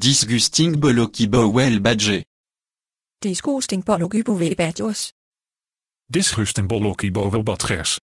Disgusting Bologi Bowel Badge. Disgusting er Bologi Bowel Badgers. Disgusting Bologi Bowel Badgers.